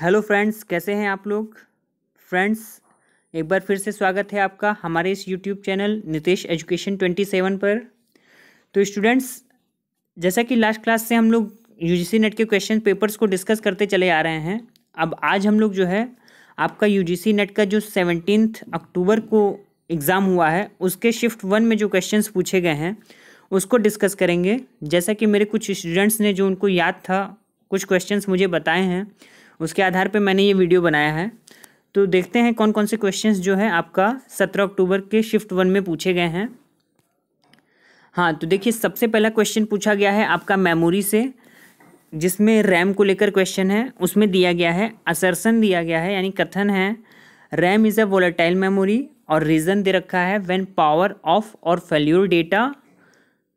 hello friends कैसे हैं आप लोग फ्रेंड्स एक बार फिर से स्वागत है आपका हमारे इस YouTube channel Nitesh education twenty seven पर तो स्टूडेंट्स जैसा कि लास्ट क्लास से हम लोग यूजीसी नेट के क्वेश्चन पेपर्स को डिस्कस करते चले आ रहे हैं अब आज हम लोग जो है आपका यूजीसी नेट का जो सेवनटीन अक्टूबर को एग्ज़ाम हुआ है उसके शिफ्ट वन में जो क्वेश्चन पूछे गए हैं उसको डिस्कस करेंगे जैसा कि मेरे कुछ स्टूडेंट्स ने जो उनको याद था कुछ क्वेश्चंस मुझे बताए हैं उसके आधार पर मैंने ये वीडियो बनाया है तो देखते हैं कौन कौन से क्वेश्चन जो है आपका सत्रह अक्टूबर के शिफ्ट वन में पूछे गए हैं हाँ तो देखिए सबसे पहला क्वेश्चन पूछा गया है आपका मेमोरी से जिसमें रैम को लेकर क्वेश्चन है उसमें दिया गया है असरसन दिया गया है यानी कथन है RAM is a volatile memory और रीज़न दे रखा है व्हेन पावर ऑफ और failure data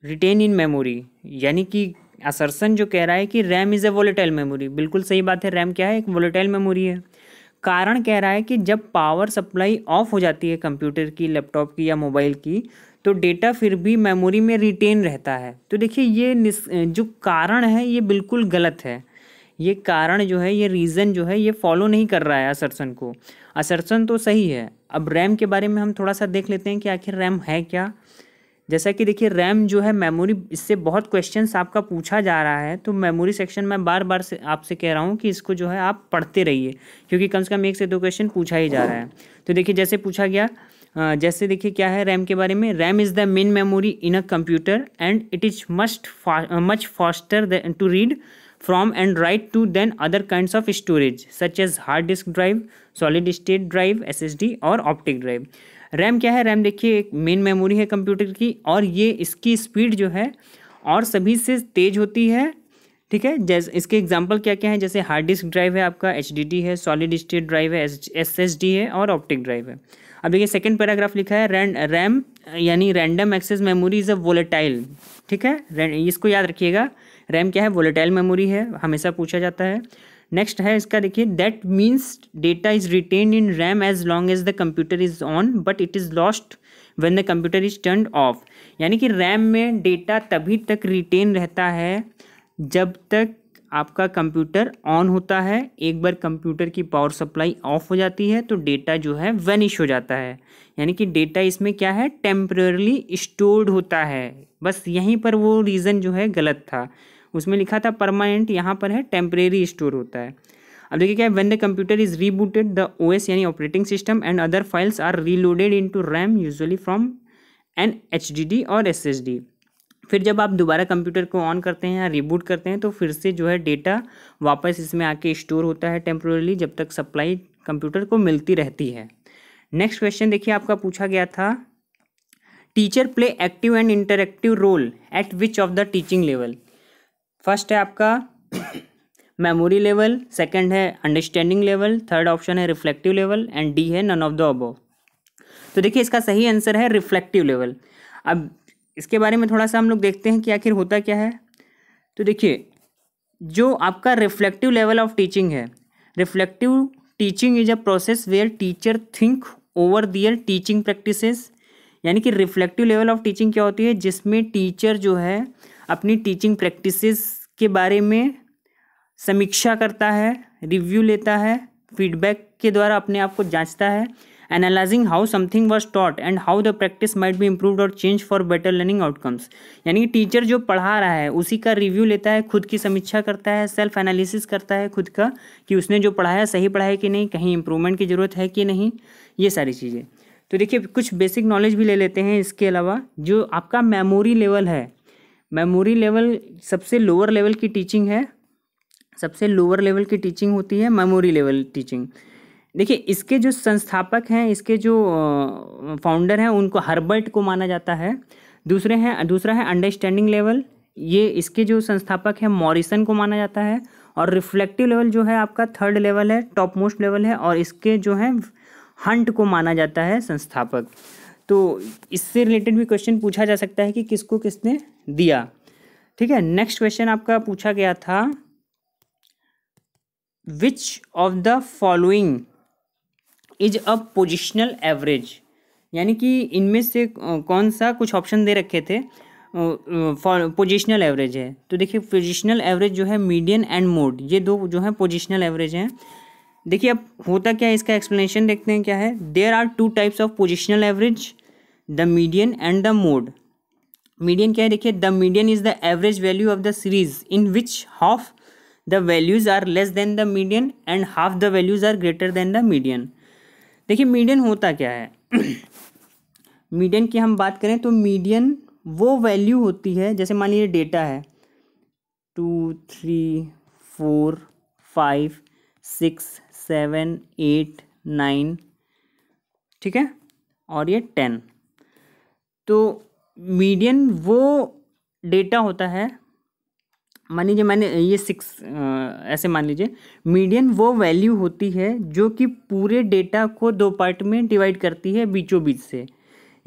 retain in memory यानी कि असरसन जो कह रहा है कि RAM is a volatile memory बिल्कुल सही बात है रैम क्या है एक वोलेटाइल मेमोरी है कारण कह रहा है कि जब पावर सप्लाई ऑफ हो जाती है कंप्यूटर की लैपटॉप की या मोबाइल की तो डेटा फिर भी मेमोरी में रिटेन रहता है तो देखिए ये जो कारण है ये बिल्कुल गलत है ये कारण जो है ये रीज़न जो है ये फॉलो नहीं कर रहा है असरसन को असरसन तो सही है अब रैम के बारे में हम थोड़ा सा देख लेते हैं कि आखिर रैम है क्या जैसा कि देखिए रैम जो है मेमोरी इससे बहुत क्वेश्चंस आपका पूछा जा रहा है तो मेमोरी सेक्शन में बार बार से आपसे कह रहा हूँ कि इसको जो है आप पढ़ते रहिए क्योंकि कम से कम एक से दो क्वेश्चन पूछा ही जा रहा है तो देखिए जैसे पूछा गया जैसे देखिए क्या है रैम के बारे में RAM is the main memory in a computer and it is must much faster to read from and write to than other kind of storage such as hard disk drive solid state drive S और optic drive RAM क्या है RAM देखिए एक main memory है computer की और ये इसकी स्पीड जो है और सभी से तेज़ होती है ठीक है जैसे इसके एग्जाम्पल क्या क्या है जैसे हार्ड डिस्क ड्राइव है आपका एच है सॉलिड स्टेट ड्राइव है एस एस है और ऑप्टिक ड्राइव है अब देखिए सेकेंड पैराग्राफ लिखा है रैंड रैम यानी random access memory is a volatile ठीक है इसको याद रखिएगा रैम क्या है वोलेटाइल मेमोरी है हमेशा पूछा जाता है नेक्स्ट है इसका देखिए that means data is retain in RAM as long as the computer is on but it is lost when the computer is turn off यानी कि रैम में डेटा तभी तक रिटेन रहता है जब तक आपका कंप्यूटर ऑन होता है एक बार कंप्यूटर की पावर सप्लाई ऑफ हो जाती है तो डेटा जो है वनिश हो जाता है यानी कि डेटा इसमें क्या है टेम्परली स्टोर्ड होता है बस यहीं पर वो रीज़न जो है गलत था उसमें लिखा था परमानेंट यहाँ पर है टेम्परेरी स्टोर होता है अब देखिए क्या है when the computer is rebooted the O S यानी operating system and other files are reloaded into RAM usually from an H D D और एस एस डी फिर जब आप दोबारा कंप्यूटर को ऑन करते हैं या रिबूट करते हैं तो फिर से जो है डेटा वापस इसमें आके स्टोर होता है टेम्प्रोरली जब तक सप्लाई कंप्यूटर को मिलती रहती है नेक्स्ट क्वेश्चन देखिए आपका पूछा गया था teacher play active and interactive role at which of the teaching level first है आपका मेमोरी लेवल सेकंड है अंडरस्टैंडिंग लेवल थर्ड ऑप्शन है रिफ्लेक्टिव लेवल एंड डी है नन ऑफ द अबो तो देखिए इसका सही आंसर है रिफ्लेक्टिव लेवल अब इसके बारे में थोड़ा सा हम लोग देखते हैं कि आखिर होता क्या है तो देखिए जो आपका रिफ्लेक्टिव लेवल ऑफ टीचिंग है reflective teaching is a process where teacher think over their teaching practices यानी कि रिफ्लेक्टिव लेवल ऑफ टीचिंग क्या होती है जिसमें टीचर जो है अपनी टीचिंग प्रैक्टिसेस के बारे में समीक्षा करता है रिव्यू लेता है फीडबैक के द्वारा अपने आप को जांचता है analysing how something was taught and how the practice might be improve और change for better learning outcomes यानी कि टीचर जो पढ़ा रहा है उसी का रिव्यू लेता है खुद की समीक्षा करता है सेल्फ एनालिसिस करता है खुद का कि उसने जो पढ़ाया सही पढ़ाया कि नहीं कहीं इंप्रूवमेंट की ज़रूरत है कि नहीं ये सारी चीज़ें तो देखिए कुछ बेसिक नॉलेज भी ले लेते हैं इसके अलावा जो आपका मेमोरी लेवल है मेमोरी लेवल सबसे लोअर लेवल की टीचिंग है सबसे लोअर लेवल की टीचिंग होती है मेमोरी लेवल टीचिंग देखिए इसके जो संस्थापक हैं इसके जो फाउंडर हैं उनको हर्बर्ट को माना जाता है दूसरे हैं दूसरा है अंडरस्टैंडिंग लेवल ये इसके जो संस्थापक हैं मॉरिसन को माना जाता है और रिफ्लेक्टिव लेवल जो है आपका थर्ड लेवल है टॉप मोस्ट लेवल है और इसके जो है हंट को माना जाता है संस्थापक तो इससे रिलेटेड भी क्वेश्चन पूछा जा सकता है कि किसको किसने दिया ठीक है नेक्स्ट क्वेश्चन आपका पूछा गया था which of the following is a positional average यानी कि इनमें से कौन सा कुछ ऑप्शन दे रखे थे पोजिशनल एवरेज है तो देखिए पोजिशनल एवरेज जो है मीडियन एंड मोड ये दो जो है पोजिशनल एवरेज हैं देखिए अब होता क्या है इसका एक्सप्लेनेशन देखते हैं क्या है there are two types of positional average the median and the mode median क्या है देखिए the median is the average value of the series in which half the values are less than the median and half the values are greater than the median देखिए median होता क्या है median की हम बात करें तो मीडियन वो वैल्यू होती है जैसे मान लीजिए डेटा है two three four five six seven eight nine ठीक है और ये टेन तो मीडियन वो डेटा होता है मान लीजिए मैंने ये सिक्स ऐसे मान लीजिए मीडियन वो वैल्यू होती है जो कि पूरे डेटा को दो पार्ट में डिवाइड करती है बीचों बीच से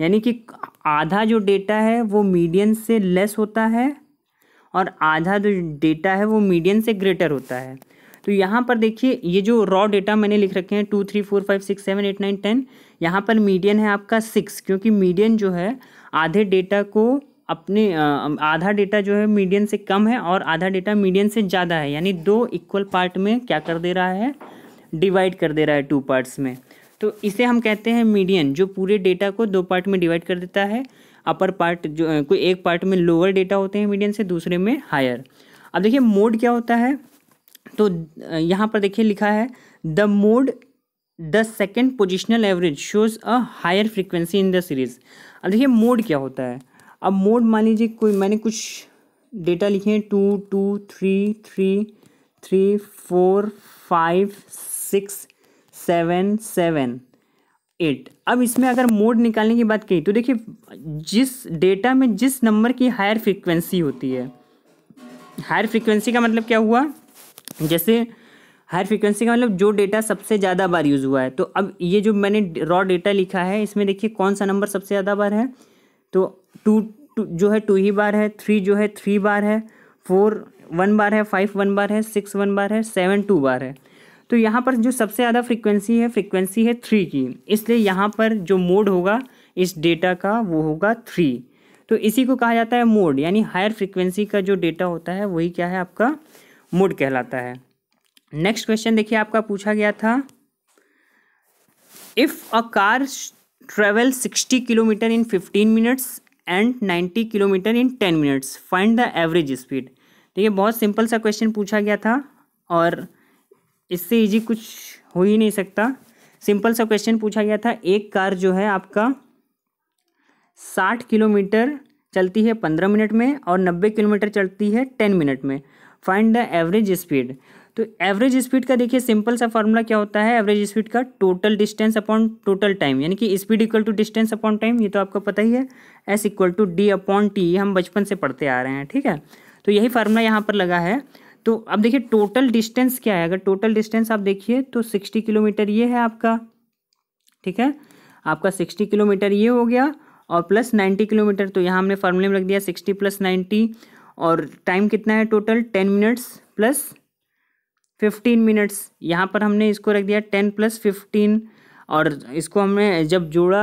यानी कि आधा जो डेटा है वो मीडियन से लेस होता है और आधा जो डेटा है वो मीडियन से ग्रेटर होता है तो यहाँ पर देखिए ये जो रॉ डेटा मैंने लिख रखे हैं two three four five six seven eight nine ten यहाँ पर मीडियन है आपका सिक्स क्योंकि मीडियन जो है आधे डेटा को अपने आधा डेटा जो है मीडियन से कम है और आधा डेटा मीडियन से ज़्यादा है यानी दो इक्वल पार्ट में क्या कर दे रहा है डिवाइड कर दे रहा है टू पार्ट्स में तो इसे हम कहते हैं मीडियन जो पूरे डेटा को दो पार्ट में डिवाइड कर देता है अपर पार्ट जो कोई एक पार्ट में लोअर डेटा होते हैं मीडियन से दूसरे में हायर अब देखिए मोड क्या होता है तो यहाँ पर देखिए लिखा है the mode the second positional average shows a higher frequency in the series अब देखिए मोड क्या होता है अब मोड मान लीजिए कोई मैंने कुछ डेटा लिखे हैं two two three three three four five six seven seven eight अब इसमें अगर मोड निकालने की बात कही तो देखिए जिस डेटा में जिस नंबर की हायर फ्रिक्वेंसी होती है हायर फ्रिक्वेंसी का मतलब क्या हुआ जैसे हायर फ्रिक्वेंसी का मतलब जो डेटा सबसे ज़्यादा बार यूज़ हुआ है तो अब ये जो मैंने रॉ डेटा लिखा है इसमें देखिए कौन सा नंबर सबसे ज़्यादा बार है तो टू जो है टू ही बार है थ्री जो है थ्री बार है फोर वन बार है फाइव वन बार है सिक्स वन बार है सेवन टू बार है तो यहाँ पर जो सबसे ज़्यादा फ्रिक्वेंसी है फ्रिक्वेंसी है थ्री की इसलिए यहाँ पर जो मोड होगा इस डेटा का वो होगा थ्री तो इसी को कहा जाता है मोड यानी हायर फ्रिक्वेंसी का जो डेटा होता है वही क्या है आपका मूड कहलाता है नेक्स्ट क्वेश्चन देखिए आपका पूछा गया था if a car travel sixty kilometre in fifteen minutes and ninety kilometre in ten minutes find the average speed देखिए बहुत सिंपल सा क्वेश्चन पूछा गया था और इससे इजी कुछ हो ही नहीं सकता सिंपल सा क्वेश्चन पूछा गया था एक कार जो है आपका साठ किलोमीटर चलती है पंद्रह मिनट में और नब्बे किलोमीटर चलती है टेन मिनट में फाइंड द एवरेज स्पीड तो एवरेज स्पीड का देखिए सिंपल सा फॉर्मूला क्या होता है एवरेज स्पीड का total distance upon total time यानी कि speed equal to distance upon time ये तो आपको पता ही है S equal to D upon T हम बचपन से पढ़ते आ रहे हैं ठीक है तो यही फार्मूला यहाँ पर लगा है तो अब देखिए टोटल डिस्टेंस क्या है अगर टोटल डिस्टेंस आप देखिए तो सिक्सटी किलोमीटर ये है आपका ठीक है आपका सिक्सटी किलोमीटर ये हो गया और प्लस नाइन्टी किलोमीटर तो यहाँ हमने फार्मूले में रख दिया सिक्सटी प्लस नाइन्टी और टाइम कितना है total ten minutes plus fifteen minutes यहाँ पर हमने इसको रख दिया टेन प्लस फिफ्टीन और इसको हमने जब जोड़ा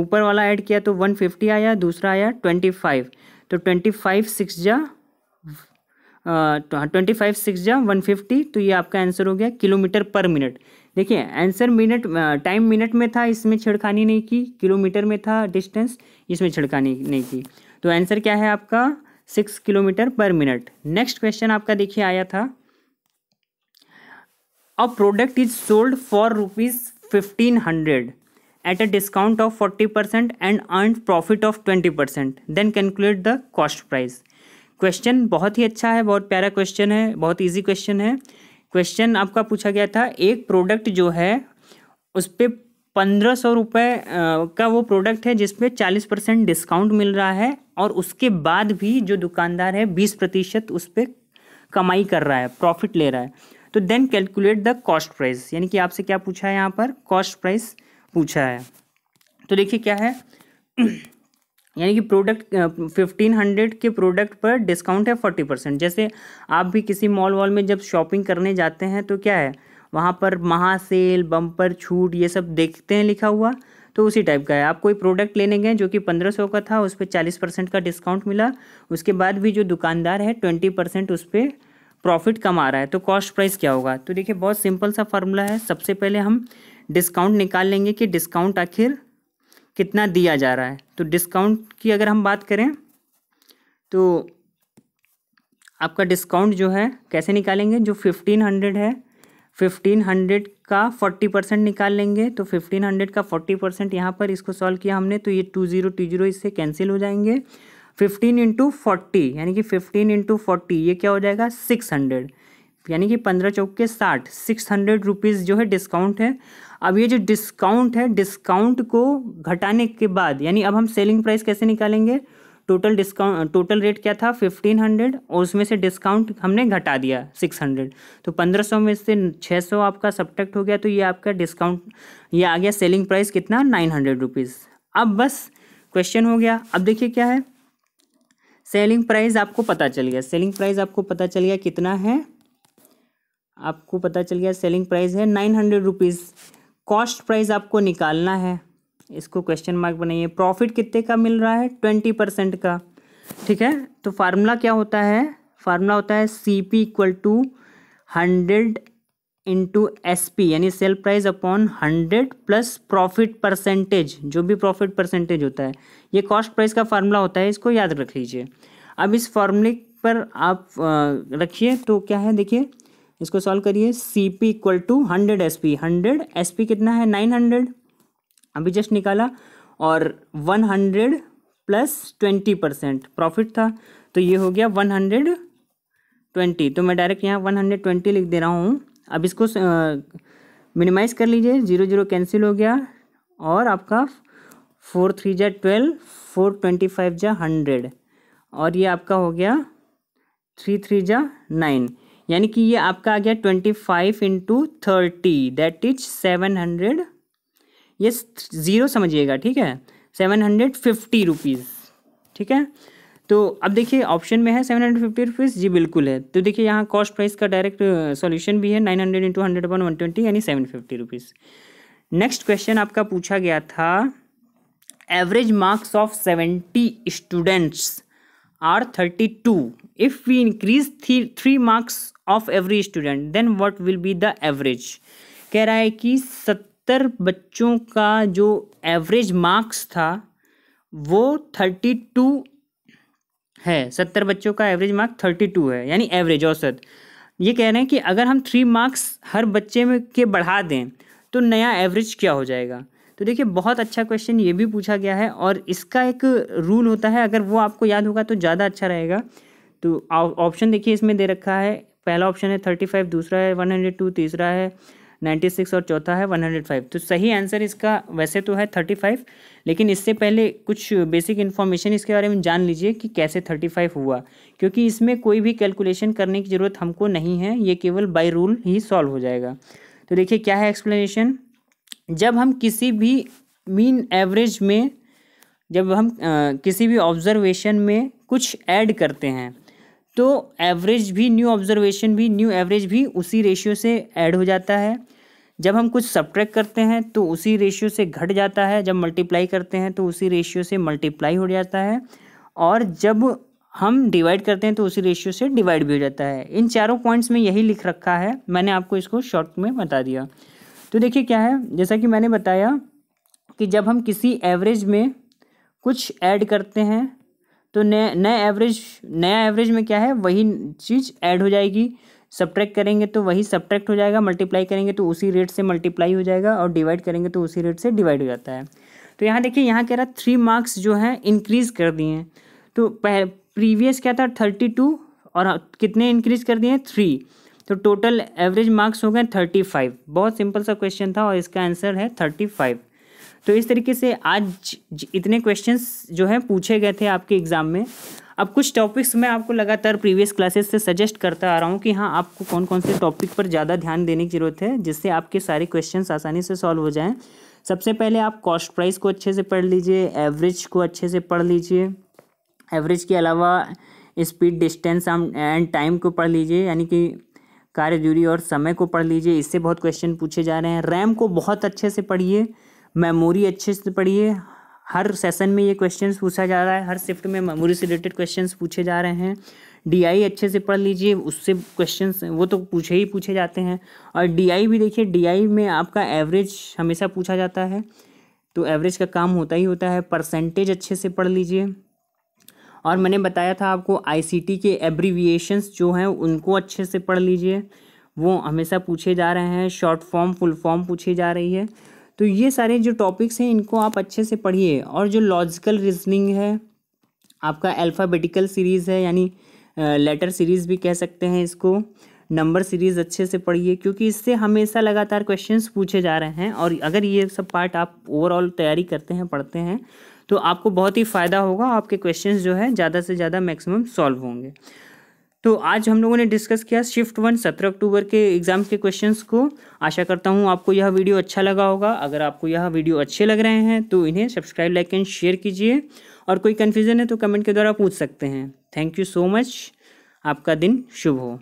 ऊपर वाला ऐड किया तो वन फिफ्टी आया दूसरा आया ट्वेंटी फाइव तो ट्वेंटी फाइव सिक्स जा ट्वेंटी फाइव सिक्स जा वन फिफ्टी तो ये आपका आंसर हो गया किलोमीटर पर मिनट देखिए आंसर मिनट टाइम मिनट में था इसमें छिड़खानी नहीं की किलोमीटर में था डिस्टेंस इसमें छिड़खानी नहीं की तो आंसर क्या है आपका six kilometre per minute next question आपका देखिए आया था a product is sold for rupees fifteen hundred at a discount of forty percent and earn profit of twenty percent then calculate the cost price question बहुत ही अच्छा है बहुत प्यारा क्वेश्चन है बहुत ईजी क्वेश्चन है क्वेश्चन आपका पूछा गया था एक प्रोडक्ट जो है उस पर पंद्रह सौ रुपये का वो प्रोडक्ट है जिसमें चालीस परसेंट डिस्काउंट मिल रहा है और उसके बाद भी जो दुकानदार है बीस प्रतिशत उस पर कमाई कर रहा है प्रॉफिट ले रहा है तो then calculate the cost price यानी कि आपसे क्या पूछा है यहाँ पर कॉस्ट प्राइस पूछा है तो देखिए क्या है यानी कि प्रोडक्ट फिफ्टीन हंड्रेड के प्रोडक्ट पर डिस्काउंट है फोर्टी परसेंट जैसे आप भी किसी मॉल वॉल में जब शॉपिंग करने जाते हैं तो क्या है वहाँ पर महासेल बम्पर छूट ये सब देखते हैं लिखा हुआ तो उसी टाइप का है आप कोई प्रोडक्ट लेने गए जो कि पंद्रह सौ का था उस पर चालीस परसेंट का डिस्काउंट मिला उसके बाद भी जो दुकानदार है ट्वेंटी परसेंट उस पर प्रॉफिट कम आ रहा है तो कॉस्ट प्राइस क्या होगा तो देखिए बहुत सिंपल सा फार्मूला है सबसे पहले हम डिस्काउंट निकाल लेंगे कि डिस्काउंट आखिर कितना दिया जा रहा है तो डिस्काउंट की अगर हम बात करें तो आपका डिस्काउंट जो है कैसे निकालेंगे जो फिफ्टीन हंड्रेड है फिफ्टीन हंड्रेड का फोर्टी परसेंट निकाल लेंगे तो फिफ्टीन हंड्रेड का फोर्टी परसेंट यहाँ पर इसको सॉल्व किया हमने तो ये टू ज़ीरो टू ज़ीरो इससे कैंसिल हो जाएंगे फिफ्टीन इंटू फोर्टी यानी कि फिफ्टीन इंटू फोर्टी ये क्या हो जाएगा सिक्स हंड्रेड यानी कि पंद्रह चौक के साठ सिक्स हंड्रेड रुपीज़ जो है डिस्काउंट है अब ये जो डिस्काउंट है डिस्काउंट को घटाने के बाद यानी अब हम सेलिंग प्राइस कैसे निकालेंगे टोटल डिस्काउंट टोटल रेट क्या था फिफ्टीन हंड्रेड और उसमें से डिस्काउंट हमने घटा दिया सिक्स हंड्रेड तो पंद्रह सौ में से छः सौ आपका सब्टेक्ट हो गया तो ये आपका डिस्काउंट ये आ गया सेलिंग प्राइस कितना नाइन हंड्रेड रुपीज़ अब बस क्वेश्चन हो गया अब देखिए क्या है सेलिंग प्राइस आपको पता चल गया सेलिंग प्राइस आपको पता चल गया कितना है आपको पता चल गया सेलिंग प्राइस है nine hundred rupees cost price आपको निकालना है इसको क्वेश्चन मार्क बनाइए प्रॉफिट कितने का मिल रहा है ट्वेंटी परसेंट का ठीक है तो फार्मूला क्या होता है फार्मूला होता है C P equal to hundred into S P यानी sale price upon hundred plus profit percentage जो भी प्रॉफिट परसेंटेज होता है ये कॉस्ट प्राइस का फार्मूला होता है इसको याद रख लीजिए अब इस फार्मूले पर आप रखिए तो क्या है देखिए इसको सॉल्व करिए C P equal to hundred S P hundred S P कितना है नाइन हंड्रेड अभी जस्ट निकाला और one hundred plus twenty percent profit था तो ये हो गया वन हंड्रेड ट्वेंटी तो मैं डायरेक्ट यहाँ वन हंड्रेड ट्वेंटी लिख दे रहा हूँ अब इसको मिनिमाइज़ कर लीजिए जीरो जीरो कैंसिल हो गया और आपका फोर थ्री जा ट्वेल्व फोर ट्वेंटी फाइव जा हंड्रेड और ये आपका हो गया थ्री थ्री जा नाइन यानी कि ये आपका आ गया twenty five into thirty that is seven hundred ये ज़ीरो समझिएगा ठीक है सेवन हंड्रेड फिफ्टी रुपीज़ ठीक है तो अब देखिए ऑप्शन में है सेवन हंड्रेड फिफ्टी रुपीज़ जी बिल्कुल है तो देखिए यहाँ कॉस्ट प्राइस का डायरेक्ट सॉल्यूशन भी है nine hundred into hundred upon one twenty यानी seven fifty rupees next question आपका पूछा गया था average marks of seventy students are thirty two if we increase three three marks of every student then what will be the average कह रहा है कि सत अधिकतर बच्चों का जो एवरेज मार्क्स था वो थर्टी टू है सत्तर बच्चों का एवरेज मार्क थर्टी टू है यानी एवरेज औसत ये कह रहे हैं कि अगर हम थ्री मार्क्स हर बच्चे में के बढ़ा दें तो नया एवरेज क्या हो जाएगा तो देखिए बहुत अच्छा क्वेश्चन ये भी पूछा गया है और इसका एक रूल होता है अगर वो आपको याद होगा तो ज़्यादा अच्छा रहेगा तो ऑप्शन देखिए इसमें दे रखा है पहला ऑप्शन है थर्टी फाइव दूसरा है वन हंड्रेड टू तीसरा है नाइन्टी सिक्स और चौथा है वन हंड्रेड फाइव तो सही आंसर इसका वैसे तो है थर्टी फाइव लेकिन इससे पहले कुछ बेसिक इन्फॉर्मेशन इसके बारे में जान लीजिए कि कैसे थर्टी फाइव हुआ क्योंकि इसमें कोई भी कैलकुलेशन करने की ज़रूरत हमको नहीं है ये केवल बाई रूल ही सॉल्व हो जाएगा तो देखिए क्या है एक्सप्लेनेशन जब हम किसी भी मीन एवरेज में जब हम आ, किसी भी ऑब्जर्वेशन में कुछ ऐड करते हैं तो एवरेज भी न्यू ऑब्जर्वेशन भी न्यू एवरेज भी उसी रेशियो से ऐड हो जाता है जब हम कुछ सब्ट्रैक्ट करते हैं तो उसी रेशियो से घट जाता है जब मल्टीप्लाई करते हैं तो उसी रेशियो से मल्टीप्लाई हो जाता है और जब हम डिवाइड करते हैं तो उसी रेशियो से डिवाइड भी हो जाता है इन चारों पॉइंट्स में यही लिख रखा है मैंने आपको इसको शॉर्ट में बता दिया तो देखिए क्या है जैसा कि मैंने बताया कि जब हम किसी एवरेज में कुछ ऐड करते हैं तो नया नया एवरेज नया एवरेज में क्या है वही चीज़ ऐड हो जाएगी सब्ट्रैक्ट करेंगे तो वही सब्ट्रैक्ट हो जाएगा मल्टीप्लाई करेंगे तो उसी रेट से मल्टीप्लाई हो जाएगा और डिवाइड करेंगे तो उसी रेट से डिवाइड हो जाता है तो यहाँ देखिए यहाँ कह रहा थ्री मार्क्स जो है इंक्रीज़ कर दिए हैं तो प्रीवियस क्या था थर्टी टू और कितने इंक्रीज़ कर दिए हैं थ्री तो टोटल एवरेज मार्क्स हो गए थर्टी फाइव बहुत सिंपल सा क्वेश्चन था और इसका आंसर है थर्टी फाइव तो इस तरीके से आज इतने क्वेश्चंस जो हैं पूछे गए थे आपके एग्ज़ाम में अब कुछ टॉपिक्स मैं आपको लगातार प्रीवियस क्लासेस से सजेस्ट करता आ रहा हूँ कि हाँ आपको कौन कौन से टॉपिक पर ज़्यादा ध्यान देने की ज़रूरत है जिससे आपके सारे क्वेश्चन आसानी से सॉल्व हो जाएँ सबसे पहले आप कॉस्ट प्राइस को अच्छे से पढ़ लीजिए एवरेज को अच्छे से पढ़ लीजिए एवरेज के अलावा स्पीड डिस्टेंस एंड टाइम को पढ़ लीजिए यानी कि कार्य दूरी और समय को पढ़ लीजिए इससे बहुत क्वेश्चन पूछे जा रहे हैं रैम को बहुत अच्छे से पढ़िए मेमोरी अच्छे से पढ़िए हर सेशन में ये क्वेश्चंस पूछा जा रहा है हर शिफ्ट में मेमोरी से रिलेटेड क्वेश्चंस पूछे जा रहे हैं डीआई अच्छे से पढ़ लीजिए उससे क्वेश्चंस वो तो पूछे ही पूछे जाते हैं और डीआई भी देखिए डीआई में आपका एवरेज हमेशा पूछा जाता है तो एवरेज का काम होता ही होता है परसेंटेज अच्छे से पढ़ लीजिए और मैंने बताया था आपको आईसीटी के एब्रीविएशंस जो हैं उनको अच्छे से पढ़ लीजिए वो हमेशा पूछे जा रहे हैं शॉर्ट फॉर्म फुल फॉर्म पूछी जा रही है तो ये सारे जो टॉपिक्स हैं इनको आप अच्छे से पढ़िए और जो लॉजिकल रीजनिंग है आपका अल्फ़ाबेटिकल सीरीज़ है यानी लेटर सीरीज़ भी कह सकते हैं इसको नंबर सीरीज़ अच्छे से पढ़िए क्योंकि इससे हमेशा लगातार क्वेश्चंस पूछे जा रहे हैं और अगर ये सब पार्ट आप ओवरऑल तैयारी करते हैं पढ़ते हैं तो आपको बहुत ही फ़ायदा होगा आपके क्वेश्चंस जो है ज़्यादा से ज़्यादा मैक्सिमम सॉल्व होंगे तो आज हम लोगों ने डिस्कस किया शिफ्ट वन सत्रह अक्टूबर के एग्जाम के क्वेश्चंस को आशा करता हूँ आपको यह वीडियो अच्छा लगा होगा अगर आपको यह वीडियो अच्छे लग रहे हैं तो इन्हें सब्सक्राइब लाइक एंड शेयर कीजिए और कोई कन्फ्यूज़न है तो कमेंट के द्वारा पूछ सकते हैं थैंक यू सो मच आपका दिन शुभ हो